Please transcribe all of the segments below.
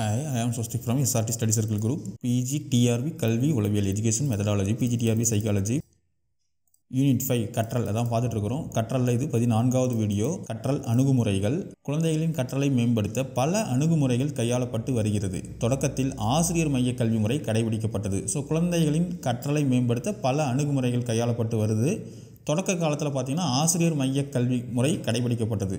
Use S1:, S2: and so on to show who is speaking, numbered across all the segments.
S1: hi I am Swastik from SRT study circle group PG TRB கல்வி உளவியல் education methodology PG TRB psychology unit five கற்றல் அதான் பார்த்துட்ருக்குறோம் இருக்கிறோம் கற்றலில் இது பதினான்காவது வீடியோ கற்றல் அணுகுமுறைகள் குழந்தைகளின் கற்றலை மேம்படுத்த பல அணுகுமுறைகள் கையாளப்பட்டு வருகிறது தொடக்கத்தில் ஆசிரியர் மைய கல்வி முறை கடைபிடிக்கப்பட்டது ஸோ குழந்தைகளின் கற்றலை மேம்படுத்த பல அணுகுமுறைகள் கையாளப்பட்டு வருது தொடக்க காலத்தில் பார்த்திங்கன்னா ஆசிரியர் மைய கல்வி முறை கடைபிடிக்கப்பட்டது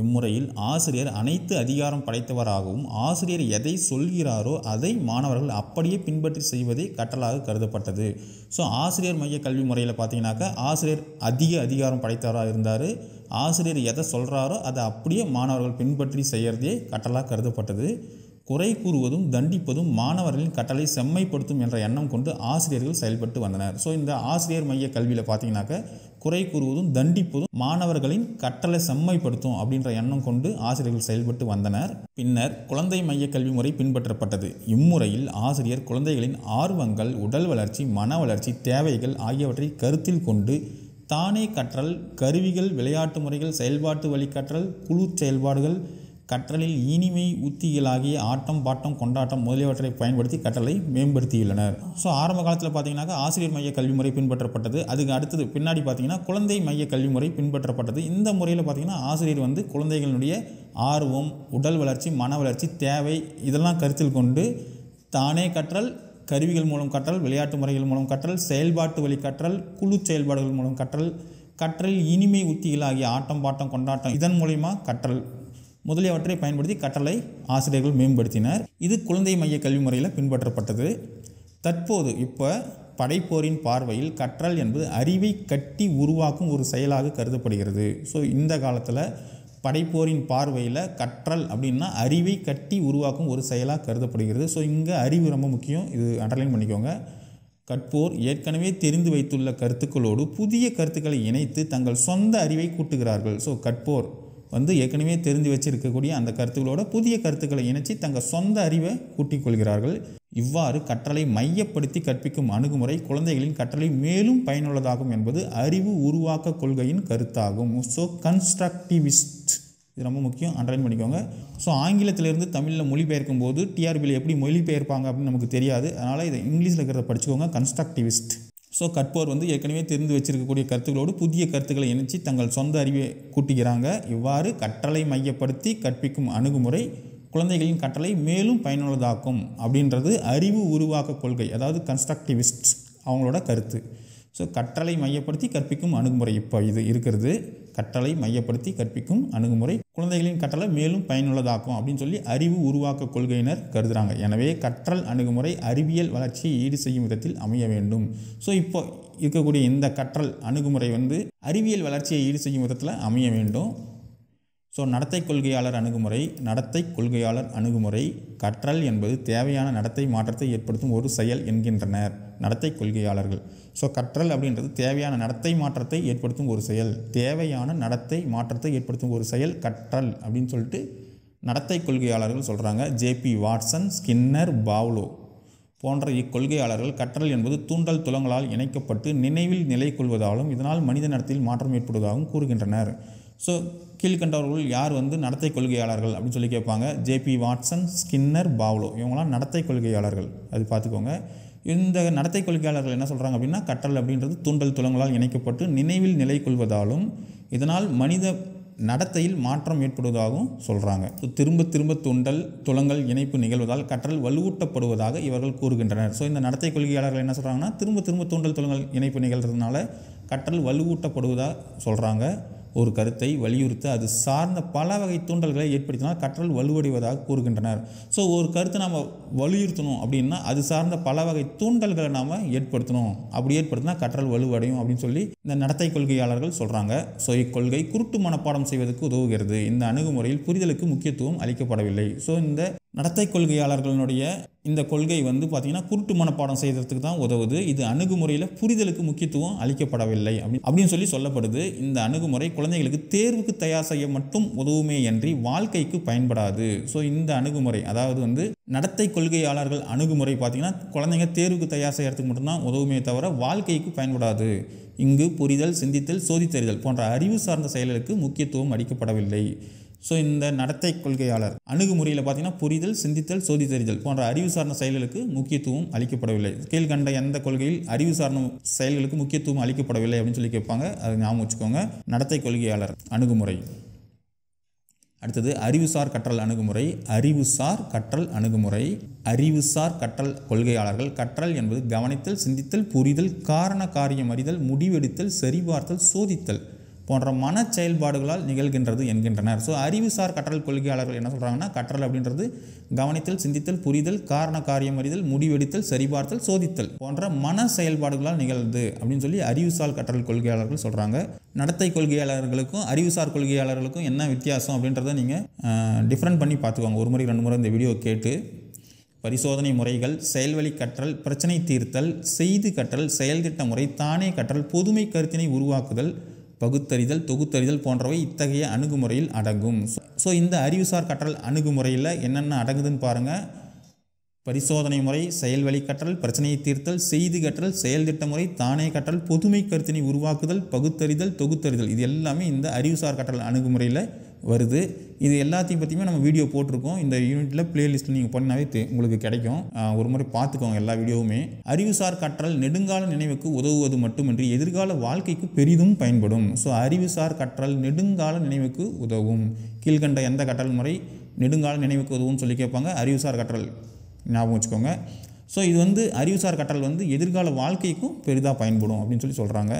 S1: இம்முறையில் ஆசிரியர் அனைத்து அதிகாரம் படைத்தவராகவும் ஆசிரியர் எதை சொல்கிறாரோ அதை மாணவர்கள் அப்படியே பின்பற்றி செய்வதே கட்டலாக கருதப்பட்டது ஸோ ஆசிரியர் மைய கல்வி முறையில் பார்த்தீங்கன்னாக்கா ஆசிரியர் அதிக அதிகாரம் படைத்தவராக இருந்தார் ஆசிரியர் எதை சொல்கிறாரோ அதை அப்படியே மாணவர்கள் பின்பற்றி செய்கிறதே கட்டலாக கருதப்பட்டது குறை கூறுவதும் தண்டிப்பதும் மாணவர்களின் கட்டளை செம்மைப்படுத்தும் என்ற எண்ணம் கொண்டு ஆசிரியர்கள் செயல்பட்டு வந்தனர் ஸோ இந்த ஆசிரியர் மைய கல்வியில் பார்த்தீங்கன்னாக்க குறை கூறுவதும் தண்டிப்பதும் மாணவர்களின் கற்றலை செம்மைப்படுத்தும் அப்படின்ற எண்ணம் கொண்டு ஆசிரியர்கள் செயல்பட்டு வந்தனர் பின்னர் குழந்தை மைய கல்வி முறை பின்பற்றப்பட்டது இம்முறையில் ஆசிரியர் குழந்தைகளின் ஆர்வங்கள் உடல் வளர்ச்சி மன வளர்ச்சி தேவைகள் ஆகியவற்றை கருத்தில் கொண்டு தானே கற்றல் கருவிகள் விளையாட்டு முறைகள் செயல்பாட்டு வழிகற்றல் குழு செயல்பாடுகள் கற்றலில் இனிமை உத்திகளாகிய ஆட்டம் பாட்டம் கொண்டாட்டம் முதலியவற்றை பயன்படுத்தி கற்றலை மேம்படுத்தியுள்ளனர் ஸோ ஆரம்ப காலத்தில் பார்த்தீங்கன்னாக்கா ஆசிரியர் மைய கல்வி முறை பின்பற்றப்பட்டது அதுக்கு அடுத்தது பின்னாடி பார்த்தீங்கன்னா குழந்தை மைய கல்வி முறை பின்பற்றப்பட்டது இந்த முறையில் பார்த்தீங்கன்னா ஆசிரியர் வந்து குழந்தைகளுடைய ஆர்வம் உடல் வளர்ச்சி மன வளர்ச்சி தேவை இதெல்லாம் கருத்தில் கொண்டு தானே கற்றல் கருவிகள் மூலம் கற்றல் விளையாட்டு முறைகள் மூலம் கற்றல் செயல்பாட்டு வழி கற்றல் குழு செயல்பாடுகள் மூலம் கற்றல் கற்றல் இனிமை உத்திகள் ஆகிய ஆட்டம் பாட்டம் கொண்டாட்டம் இதன் மூலிமா கற்றல் முதலியவற்றை பயன்படுத்தி கட்டளை ஆசிரியர்கள் மேம்படுத்தினர் இது குழந்தை மைய கல்வி முறையில் பின்பற்றப்பட்டது தற்போது இப்போ படைப்போரின் பார்வையில் கற்றல் என்பது அறிவை கட்டி உருவாக்கும் ஒரு செயலாக கருதப்படுகிறது ஸோ இந்த காலத்தில் படைப்போரின் பார்வையில் கற்றல் அப்படின்னா அறிவை கட்டி உருவாக்கும் ஒரு செயலாக கருதப்படுகிறது ஸோ இங்கே அறிவு ரொம்ப முக்கியம் இது அண்டர்லைன் பண்ணிக்கோங்க கற்போர் ஏற்கனவே தெரிந்து வைத்துள்ள கருத்துக்களோடு புதிய கருத்துக்களை இணைத்து தங்கள் சொந்த அறிவை கூட்டுகிறார்கள் ஸோ கற்போர் வந்து ஏற்கனவே தெரிந்து வச்சிருக்கக்கூடிய அந்த கருத்துக்களோட புதிய கருத்துக்களை இணைச்சி தங்கள் சொந்த அறிவை கூட்டிக் கொள்கிறார்கள் இவ்வாறு கற்றலை மையப்படுத்தி கற்பிக்கும் அணுகுமுறை குழந்தைகளின் கற்றலை மேலும் பயனுள்ளதாகும் என்பது அறிவு உருவாக்க கொள்கையின் கருத்தாகும் ஸோ கன்ஸ்ட்ரக்டிவிஸ்ட் இது ரொம்ப முக்கியம் அண்டர்லைன் பண்ணிக்கோங்க ஸோ ஆங்கிலத்திலேருந்து தமிழில் மொழிபெயர்க்கும் போது டிஆர்பியில் எப்படி மொழிபெயர்ப்பாங்க அப்படின்னு நமக்கு தெரியாது அதனால் இதை இங்கிலீஷில் இருக்கிறத படிச்சுக்கோங்க கன்ஸ்ட்ரக்டிவிஸ்ட் ஸோ கற்போர் வந்து ஏற்கனவே தெரிந்து வச்சிருக்கக்கூடிய கருத்துக்களோடு புதிய கருத்துக்களை இணைச்சி தங்கள் சொந்த அறிவை கூட்டுகிறாங்க இவ்வாறு கற்றலை மையப்படுத்தி கற்பிக்கும் அணுகுமுறை குழந்தைகளின் கற்றலை மேலும் பயனுள்ளதாக்கும் அப்படின்றது அறிவு உருவாக்க கொள்கை அதாவது கன்ஸ்ட்ரக்டிவிஸ்ட் அவங்களோட கருத்து ஸோ கற்றலை மையப்படுத்தி கற்பிக்கும் அணுகுமுறை இப்போ இது இருக்கிறது கற்றலை மையப்படுத்தி கற்பிக்கும் அணுகுமுறை குழந்தைகளின் கற்றலை மேலும் பயனுள்ளதாக்கும் அப்படின்னு சொல்லி அறிவு உருவாக்க கொள்கையினர் கருதுகிறாங்க எனவே கற்றல் அணுகுமுறை அறிவியல் வளர்ச்சியை ஈடு செய்யும் விதத்தில் அமைய வேண்டும் ஸோ இப்போ இருக்கக்கூடிய இந்த கற்றல் அணுகுமுறை வந்து அறிவியல் வளர்ச்சியை ஈடு செய்யும் விதத்தில் அமைய வேண்டும் ஸோ நடத்தை கொள்கையாளர் அணுகுமுறை நடத்தை கொள்கையாளர் அணுகுமுறை கற்றல் என்பது தேவையான நடத்தை மாற்றத்தை ஏற்படுத்தும் ஒரு செயல் என்கின்றனர் நடத்தை கொள்கையாளர்கள் ஸோ கற்றல் அப்படின்றது தேவையான நடத்தை மாற்றத்தை ஏற்படுத்தும் ஒரு செயல் தேவையான நடத்தை மாற்றத்தை ஏற்படுத்தும் ஒரு செயல் கற்றல் அப்படின்னு சொல்லிட்டு நடத்தை கொள்கையாளர்கள் சொல்கிறாங்க ஜேபி வாட்சன் ஸ்கின்னர் பாவ்லோ போன்ற இக்கொள்கையாளர்கள் கற்றல் என்பது தூண்டல் துலங்களால் இணைக்கப்பட்டு நினைவில் நிலை கொள்வதாலும் இதனால் மனித நடத்தில் மாற்றம் ஏற்படுவதாகவும் கூறுகின்றனர் ஸோ கீழ்கண்டவர்கள் யார் வந்து நடத்தை கொள்கையாளர்கள் அப்படின்னு சொல்லி கேட்பாங்க ஜேபி வாட்சன் ஸ்கின்னர் பாவ்லோ இவங்களாம் நடத்தை கொள்கையாளர்கள் அது பார்த்துக்கோங்க இந்த நடத்தை கொள்கையாளர்கள் என்ன சொல்கிறாங்க அப்படின்னா கற்றல் அப்படின்றது தூண்டல் துலங்களால் இணைக்கப்பட்டு நினைவில் நிலை கொள்வதாலும் இதனால் மனித நடத்தையில் மாற்றம் ஏற்படுவதாகவும் சொல்கிறாங்க ஸோ திரும்ப திரும்ப தூண்டல் துளங்கள் இணைப்பு நிகழ்வதால் கற்றல் வலுவூட்டப்படுவதாக இவர்கள் கூறுகின்றனர் ஸோ இந்த நடத்தை கொள்கையாளர்கள் என்ன சொல்கிறாங்கன்னா திரும்ப திரும்ப தூண்டல் துளங்கள் இணைப்பு நிகழ்கிறதுனால கற்றல் வலுவூட்டப்படுவதாக சொல்கிறாங்க ஒரு கருத்தை வலியுறுத்த அது சார்ந்த பல வகை தூண்டல்களை ஏற்படுத்தினால் கற்றல் வலுவடைவதாக கூறுகின்றனர் ஸோ ஒரு கருத்தை நாம் வலியுறுத்தணும் அப்படின்னா அது சார்ந்த பல வகை தூண்டல்களை நாம் ஏற்படுத்தணும் அப்படி ஏற்படுத்தினா கற்றல் வலுவடையும் அப்படின்னு சொல்லி இந்த நடத்தை கொள்கையாளர்கள் சொல்கிறாங்க ஸோ இக்கொள்கை குருட்டு மனப்பாடம் செய்வதற்கு உதவுகிறது இந்த அணுகுமுறையில் புரிதலுக்கு முக்கியத்துவம் அளிக்கப்படவில்லை ஸோ இந்த நடத்தை கொள்கையாளர்களுடைய இந்த கொள்கை வந்து பார்த்திங்கன்னா குருட்டு மனப்பாடம் செய்கிறதுக்கு தான் உதவுது இது அணுகுமுறையில் புரிதலுக்கு முக்கியத்துவம் அளிக்கப்படவில்லை அப்படி அப்படின்னு சொல்லி சொல்லப்படுது இந்த அணுகுமுறை குழந்தைகளுக்கு தேர்வுக்கு தயார் செய்ய மட்டும் உதவுமே அன்றி வாழ்க்கைக்கு பயன்படாது ஸோ இந்த அணுகுமுறை அதாவது வந்து நடத்தை கொள்கையாளர்கள் அணுகுமுறை பார்த்திங்கன்னா குழந்தைங்க தேர்வுக்கு தயார் செய்கிறதுக்கு மட்டும்தான் உதவுமே தவிர வாழ்க்கைக்கு பயன்படாது இங்கு புரிதல் சிந்தித்தல் சோதித்தறிதல் போன்ற அறிவு சார்ந்த செயல்களுக்கு முக்கியத்துவம் அளிக்கப்படவில்லை ஸோ இந்த நடத்தை கொள்கையாளர் அணுகுமுறையில் பார்த்தீங்கன்னா புரிதல் சிந்தித்தல் சோதித்தறிதல் போன்ற அறிவு சார்ந்த செயல்களுக்கு முக்கியத்துவம் அளிக்கப்படவில்லை கீழ்கண்ட எந்த கொள்கையில் அறிவு சார்ந்த செயல்களுக்கு முக்கியத்துவம் அளிக்கப்படவில்லை அப்படின்னு சொல்லி கேட்பாங்க அதை ஞாபகம் வச்சுக்கோங்க நடத்தை கொள்கையாளர் அணுகுமுறை அடுத்தது அறிவுசார் கற்றல் அணுகுமுறை அறிவுசார் கற்றல் அணுகுமுறை அறிவுசார் கற்றல் கொள்கையாளர்கள் கற்றல் என்பது கவனித்தல் சிந்தித்தல் புரிதல் காரண காரியம் அறிதல் முடிவெடுத்தல் சரிபார்த்தல் சோதித்தல் போன்ற மன செயல்பாடுகளால் நிகழ்கின்றது என்கின்றனர் ஸோ அறிவுசார் கற்றல் கொள்கையாளர்கள் என்ன சொல்கிறாங்கன்னா கற்றல் அப்படின்றது கவனித்தல் சிந்தித்தல் புரிதல் காரண காரியம் அறிதல் முடிவெடுத்தல் சரிபார்த்தல் சோதித்தல் போன்ற மன செயல்பாடுகளால் நிகழ்ந்து அப்படின்னு சொல்லி அறிவுசார் கற்றல் கொள்கையாளர்கள் சொல்கிறாங்க நடத்தை கொள்கையாளர்களுக்கும் அறிவுசார் கொள்கையாளர்களுக்கும் என்ன வித்தியாசம் அப்படின்றத நீங்கள் டிஃப்ரெண்ட் பண்ணி பார்த்துக்கோங்க ஒரு முறை ரெண்டு முறை இந்த வீடியோ கேட்டு பரிசோதனை முறைகள் செயல்வழி கற்றல் பிரச்சனை தீர்த்தல் செய்து கற்றல் செயல்திட்ட முறை தானே கற்றல் புதுமை கருத்தினை உருவாக்குதல் பகுத்தறிதல் தொகுத்தறிதல் போன்றவை இத்தகைய அணுகுமுறையில் அடங்கும் ஸோ இந்த அறிவுசார் கற்றல் அணுகுமுறையில் என்னென்ன அடங்குதுன்னு பாருங்கள் பரிசோதனை முறை செயல்வழி கற்றல் பிரச்சனையை தீர்த்தல் செய்தி கற்றல் செயல் திட்ட முறை தானே கற்றல் பொதுமை கருத்தினை உருவாக்குதல் பகுத்தறிதல் தொகுத்தறிதல் இது எல்லாமே இந்த அறிவுசார் கற்றல் அணுகுமுறையில் வருது இது எல்லாத்தையும் பற்றியுமே நம்ம வீடியோ போட்டிருக்கோம் இந்த யூனிட்டில் பிளேலிஸ்ட்டில் நீங்கள் பண்ணாவே உங்களுக்கு கிடைக்கும் ஒரு முறை பார்த்துக்கோங்க எல்லா வீடியோவுமே அறிவுசார் கற்றல் நெடுங்கால நினைவுக்கு உதவுவது மட்டுமின்றி எதிர்கால வாழ்க்கைக்கு பெரிதும் பயன்படும் ஸோ அறிவுசார் கற்றல் நெடுங்கால நினைவுக்கு உதவும் கீழ்கண்ட எந்த கற்றல் முறை நெடுங்கால நினைவுக்கு உதவும்னு சொல்லி கேட்பாங்க அறிவுசார் கற்றல் ஞாபகம் வச்சுக்கோங்க ஸோ இது வந்து அறிவுசார் கற்றல் வந்து எதிர்கால வாழ்க்கைக்கும் பெரிதாக பயன்படும் அப்படின்னு சொல்லி சொல்கிறாங்க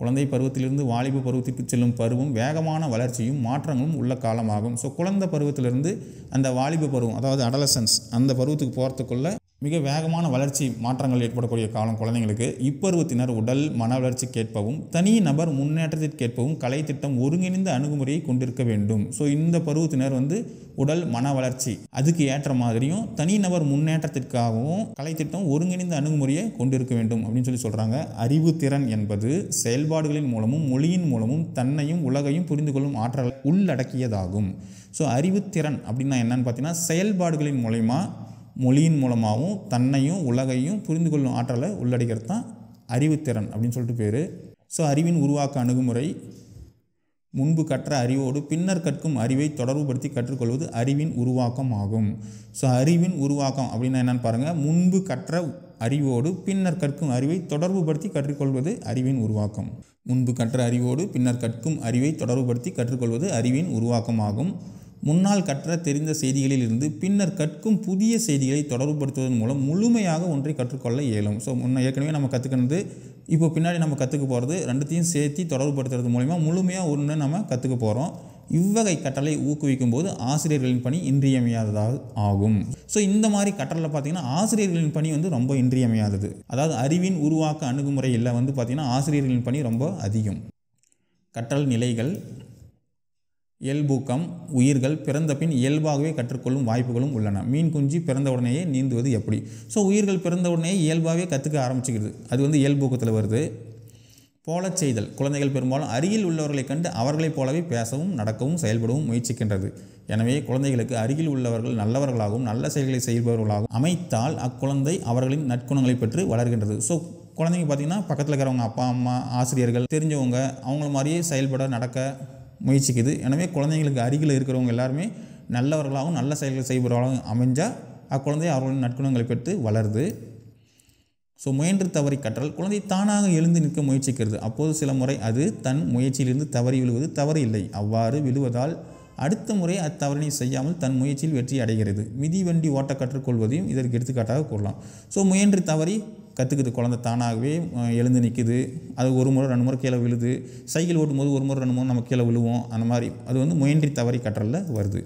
S1: குழந்தை பருவத்திலிருந்து வாலிப பருவத்திற்கு செல்லும் பருவம் வேகமான வளர்ச்சியும் மாற்றங்களும் உள்ள காலமாகும் ஸோ குழந்தை பருவத்திலிருந்து அந்த வாலிப பருவம் அதாவது அடலசன்ஸ் அந்த பருவத்துக்கு போகிறதுக்குள்ள மிக வேகமான வளர்ச்சி மாற்றங்கள் ஏற்படக்கூடிய காலம் குழந்தைங்களுக்கு இப்பருவத்தினர் உடல் மன வளர்ச்சி கேட்பவும் தனி நபர் முன்னேற்றத்திற்கேற்பவும் கலை திட்டம் ஒருங்கிணைந்த அணுகுமுறையை கொண்டிருக்க வேண்டும் ஸோ இந்த பருவத்தினர் வந்து உடல் மன வளர்ச்சி அதுக்கு ஏற்ற மாதிரியும் தனி நபர் முன்னேற்றத்திற்காகவும் கலை திட்டம் ஒருங்கிணைந்த அணுகுமுறையை கொண்டிருக்க வேண்டும் அப்படின்னு சொல்லி சொல்கிறாங்க அறிவு திறன் என்பது செயல்பாடுகளின் மூலமும் மொழியின் மூலமும் தன்னையும் உலகையும் புரிந்து கொள்ளும் ஆற்றல் உள்ளடக்கியதாகும் ஸோ அறிவுத்திறன் அப்படின்னா என்னன்னு பார்த்தீங்கன்னா செயல்பாடுகளின் மூலயமா மொழியின் மூலமாகவும் தன்னையும் உலகையும் புரிந்து கொள்ளும் ஆற்றலை உள்ளடக்கிறது தான் அறிவுத்திறன் அப்படின்னு சொல்லிட்டு பேர் ஸோ அறிவின் உருவாக்க அணுகுமுறை முன்பு கற்ற அறிவோடு பின்னர் கற்கும் அறிவை தொடர்புபடுத்தி கற்றுக்கொள்வது அறிவின் உருவாக்கம் ஆகும் ஸோ அறிவின் உருவாக்கம் அப்படின்னா என்னென்னு பாருங்கள் முன்பு கற்ற அறிவோடு பின்னர் கற்கும் அறிவை தொடர்புபடுத்தி கற்றுக்கொள்வது அறிவின் உருவாக்கம் முன்பு கற்ற அறிவோடு பின்னர் கற்கும் அறிவை தொடர்புபடுத்தி கற்றுக்கொள்வது அறிவின் உருவாக்கமாகும் முன்னால் கற்ற தெரிந்த செய்திகளில் இருந்து பின்னர் கற்கும் புதிய செய்திகளை தொடர்புபடுத்துவதன் மூலம் முழுமையாக ஒன்றை கற்றுக்கொள்ள இயலும் ஸோ முன்ன ஏற்கனவே நம்ம கற்றுக்கிறது இப்போ பின்னாடி நம்ம கற்றுக்க போகிறது ரெண்டுத்தையும் சேர்த்து தொடர்புபடுத்துறது மூலிமா முழுமையாக ஒன்று நம்ம கற்றுக்க போகிறோம் இவ்வகை கட்டளை ஊக்குவிக்கும் போது ஆசிரியர்களின் பணி இன்றியமையாததாக ஆகும் ஸோ இந்த மாதிரி கற்றலில் பார்த்திங்கன்னா ஆசிரியர்களின் பணி வந்து ரொம்ப இன்றியமையாதது அதாவது அறிவின் உருவாக்க அணுகுமுறையில் வந்து பார்த்திங்கன்னா ஆசிரியர்களின் பணி ரொம்ப அதிகம் கற்றல் நிலைகள் இயல்பூக்கம் உயிர்கள் பிறந்த பின் இயல்பாகவே கற்றுக்கொள்ளும் வாய்ப்புகளும் உள்ளன மீன் குஞ்சு பிறந்த உடனேயே நீந்துவது எப்படி ஸோ உயிர்கள் பிறந்த உடனேயே இயல்பாகவே கற்றுக்க ஆரம்பிச்சுக்கிறது அது வந்து இயல்பூக்கத்தில் வருது போலச் செய்தல் குழந்தைகள் பெரும்பாலும் அருகில் உள்ளவர்களைக் கண்டு அவர்களைப் போலவே பேசவும் நடக்கவும் செயல்படவும் முயற்சிக்கின்றது எனவே குழந்தைகளுக்கு அருகில் உள்ளவர்கள் நல்லவர்களாகவும் நல்ல செயல்களை செய்பவர்களாகவும் அமைத்தால் அக்குழந்தை அவர்களின் நற்குணங்களை பெற்று வளர்கின்றது ஸோ குழந்தைங்க பார்த்திங்கன்னா பக்கத்தில் இருக்கிறவங்க அப்பா அம்மா ஆசிரியர்கள் தெரிஞ்சவங்க அவங்கள மாதிரியே செயல்பட நடக்க முயற்சிக்குது எனவே குழந்தைங்களுக்கு அருகில் இருக்கிறவங்க எல்லாருமே நல்லவர்களாகவும் நல்ல செயல்கள் செய்பவர்களாகவும் அமைஞ்சால் அக்குழந்தை அவர்களின் நற்குணங்களை பெற்று வளருது ஸோ முயன்று தவறி கற்றல் குழந்தை தானாக எழுந்து நிற்க முயற்சிக்கிறது அப்போது சில முறை அது தன் முயற்சியிலிருந்து தவறி விழுவது தவறு இல்லை அவ்வாறு விழுவதால் அடுத்த முறை அத்தவறினை செய்யாமல் தன் முயற்சியில் வெற்றி அடைகிறது மிதி வண்டி ஓட்ட கற்றுக்கொள்வதையும் இதற்கு எடுத்துக்காட்டாக கூறலாம் ஸோ முயன்று தவறி கற்றுக்குது குழந்த தானாகவே எழுந்து நிற்குது அது ஒரு முறை ரெண்டு முறை கீழே விழுது சைக்கிள் போது ஒரு முறை ரெண்டு முறை நம்ம கீழே விழுவோம் அந்த மாதிரி அது வந்து முயன்றி தவறி கற்றலில் வருது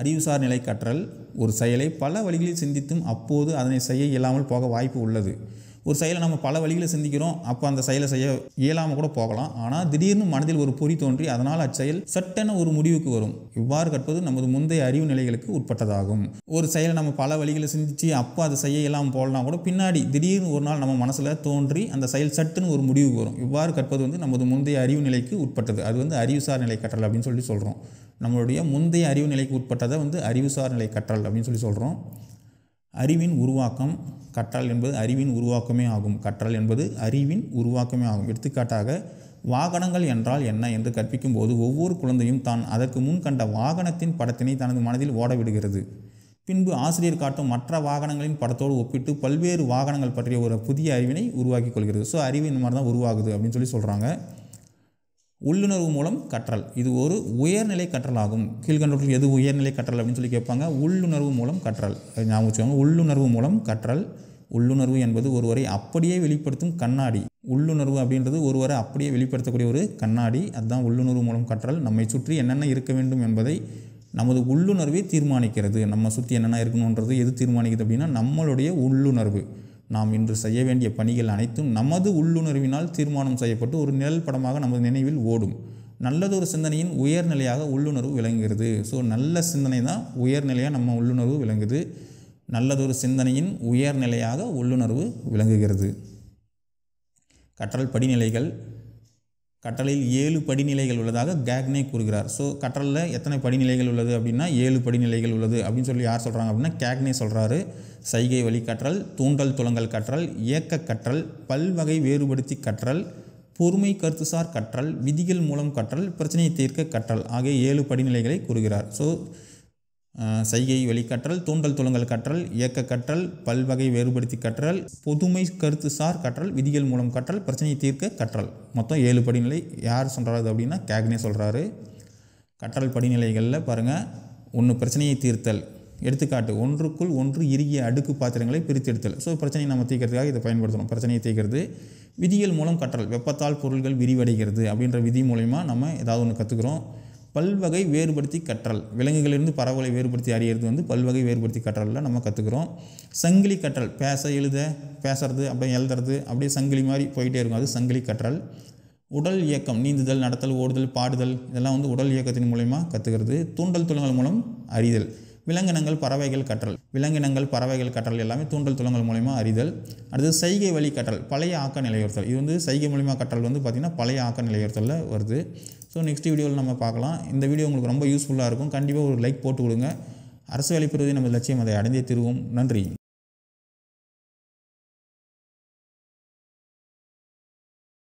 S1: அறிவுசார் நிலை கற்றல் ஒரு செயலை பல வழிகளில் சிந்தித்தும் அப்போது அதனை செய்ய இயலாமல் போக வாய்ப்பு உள்ளது ஒரு செயலை நம்ம பல வழியில் சிந்திக்கிறோம் அப்போ அந்த செயலை செய்ய இயலாமல் கூட போகலாம் ஆனால் திடீர்னு மனதில் ஒரு பொறி தோன்றி அதனால் அச்செயல் சட்டென ஒரு முடிவுக்கு வரும் இவ்வாறு கற்பது நமது முந்தைய அறிவு நிலைகளுக்கு உட்பட்டதாகும் ஒரு செயலை நம்ம பல வழிகளை சிந்திச்சு அப்போ அதை செய்ய இயலாமல் போகலாம் கூட பின்னாடி திடீர்னு ஒரு நாள் நம்ம மனசில் தோன்றி அந்த செயல் சட்டுன்னு ஒரு முடிவுக்கு வரும் இவ்வாறு கற்பது வந்து நமது முந்தைய அறிவு நிலைக்கு உட்பட்டது அது வந்து அறிவுசார் நிலை கற்றல் அப்படின்னு சொல்லி சொல்கிறோம் நம்மளுடைய முந்தைய அறிவு நிலைக்கு உட்பட்டதை வந்து அறிவுசார் நிலை கற்றல் அப்படின்னு சொல்லி சொல்கிறோம் அறிவின் உருவாக்கம் கற்றல் என்பது அறிவின் உருவாக்கமே ஆகும் கற்றல் என்பது அறிவின் உருவாக்கமே ஆகும் எடுத்துக்காட்டாக வாகனங்கள் என்றால் என்ன என்று கற்பிக்கும் போது ஒவ்வொரு குழந்தையும் தான் அதற்கு முன் கண்ட வாகனத்தின் படத்தினை தனது மனதில் ஓடவிடுகிறது பின்பு ஆசிரியர் காட்டும் மற்ற வாகனங்களின் படத்தோடு ஒப்பிட்டு பல்வேறு வாகனங்கள் பற்றிய ஒரு புதிய அறிவினை உருவாக்கி கொள்கிறது ஸோ அறிவு இந்த மாதிரி தான் உருவாகுது அப்படின்னு சொல்லி சொல்கிறாங்க உள்ளுணர்வு மூலம் கற்றல் இது ஒரு உயர்நிலை கற்றல் ஆகும் கீழ்கண்டோட்டில் எது உயர்நிலை கற்றல் அப்படின்னு சொல்லி கேட்பாங்க உள்ளுணர்வு மூலம் கற்றல் ஞாபகம் வச்சுக்கோங்க உள்ளுணர்வு மூலம் கற்றல் உள்ளுணர்வு என்பது ஒருவரை அப்படியே வெளிப்படுத்தும் கண்ணாடி உள்ளுணர்வு அப்படின்றது ஒருவரை அப்படியே வெளிப்படுத்தக்கூடிய ஒரு கண்ணாடி அதுதான் உள்ளுணர்வு மூலம் கற்றல் நம்மை சுற்றி என்னென்ன இருக்க வேண்டும் என்பதை நமது உள்ளுணர்வே தீர்மானிக்கிறது நம்ம சுற்றி என்னென்ன இருக்கணுன்றது எது தீர்மானிக்கிறது அப்படின்னா நம்மளுடைய உள்ளுணர்வு நாம் இன்று செய்ய வேண்டிய பணிகள் அனைத்தும் நமது உள்ளுணர்வினால் தீர்மானம் செய்யப்பட்டு ஒரு நிழல் படமாக நமது நினைவில் ஓடும் நல்லதொரு சிந்தனையின் உயர்நிலையாக உள்ளுணர்வு விளங்குகிறது ஸோ நல்ல சிந்தனை தான் உயர்நிலையாக நம்ம உள்ளுணர்வு விளங்குது நல்லதொரு சிந்தனையின் உயர்நிலையாக உள்ளுணர்வு விளங்குகிறது கற்றல் படிநிலைகள் கற்றலில் ஏழு படிநிலைகள் உள்ளதாக கேக்னே கூறுகிறார் ஸோ கற்றலில் எத்தனை படிநிலைகள் உள்ளது அப்படின்னா ஏழு படிநிலைகள் உள்ளது அப்படின்னு சொல்லி யார் சொல்கிறாங்க அப்படின்னா கேக்னே சொல்கிறாரு சைகை வழி கற்றல் தூண்டல் துளங்கல் கற்றல் இயக்க கற்றல் பல்வகை வேறுபடுத்தி கற்றல் பொறுமை கருத்துசார் கற்றல் விதிகள் மூலம் கற்றல் பிரச்சனையை தீர்க்க கற்றல் ஆகிய ஏழு படிநிலைகளை கூறுகிறார் ஸோ சைகை வெளிக்கற்றல் தூண்டல் துளங்கல் கற்றல் இயக்க கற்றல் பல்வகை வேறுபடுத்தி கற்றல் பொதுமை கருத்து சார் கற்றல் விதிகள் மூலம் கற்றல் பிரச்சனையை தீர்க்க கற்றல் மொத்தம் ஏழு படிநிலை யார் சொல்கிறாரு அப்படின்னா கேக்னே சொல்கிறாரு கற்றல் படிநிலைகளில் பாருங்கள் ஒன்று பிரச்சனையை தீர்த்தல் எடுத்துக்காட்டு ஒன்றுக்குள் ஒன்று இறுகிய அடுக்கு பாத்திரங்களை பிரித்தெடுத்தல் ஸோ பிரச்சனையை நம்ம தீர்க்கிறதுக்காக இதை பயன்படுத்தணும் பிரச்சனையை தீர்க்கிறது விதிகள் மூலம் கற்றல் வெப்பத்தால் பொருள்கள் விரிவடைகிறது அப்படின்ற விதி மூலயமா நம்ம ஏதாவது ஒன்று கற்றுக்குறோம் பல்வகை வேறுபடுத்தி கற்றல் விலங்குகளிலிருந்து பறவைகளை வேறுபடுத்தி அறியறது வந்து பல்வகை வேறுபடுத்தி கற்றலில் நம்ம கற்றுக்குறோம் சங்கிலி கற்றல் பேச எழுத பேசுறது அப்படியே எழுதுறது அப்படியே சங்கிலி மாதிரி போயிட்டே இருக்கும் அது சங்கிலி கற்றல் உடல் இயக்கம் நீந்துதல் நடத்தல் ஓடுதல் பாடுதல் இதெல்லாம் வந்து உடல் இயக்கத்தின் மூலயமா கற்றுக்கிறது தூண்டல் துளங்கள் மூலம் அறிதல் விலங்கினங்கள் பறவைகள் கற்றல் விலங்கினங்கள் பறவைகள் கற்றல் எல்லாமே தூண்டல் துளங்கள் மூலயமா அறிதல் அடுத்து சைகை வழி கற்றல் பழைய ஆக்க நிலையுறுத்தல் இது வந்து சைகை மூலிமா கற்றல் வந்து பார்த்திங்கன்னா பழைய ஆக்க நிலையுறுத்தலில் வருது ஸோ நெக்ஸ்ட் வீடியோவில் நம்ம பார்க்கலாம் இந்த வீடியோ உங்களுக்கு ரொம்ப யூஸ்ஃபுல்லாக இருக்கும் கண்டிப்பாக ஒரு லைக் போட்டு கொடுங்க அரசு வேலை நம்ம லட்சியம் அதை அடைந்தே திருவோம் நன்றி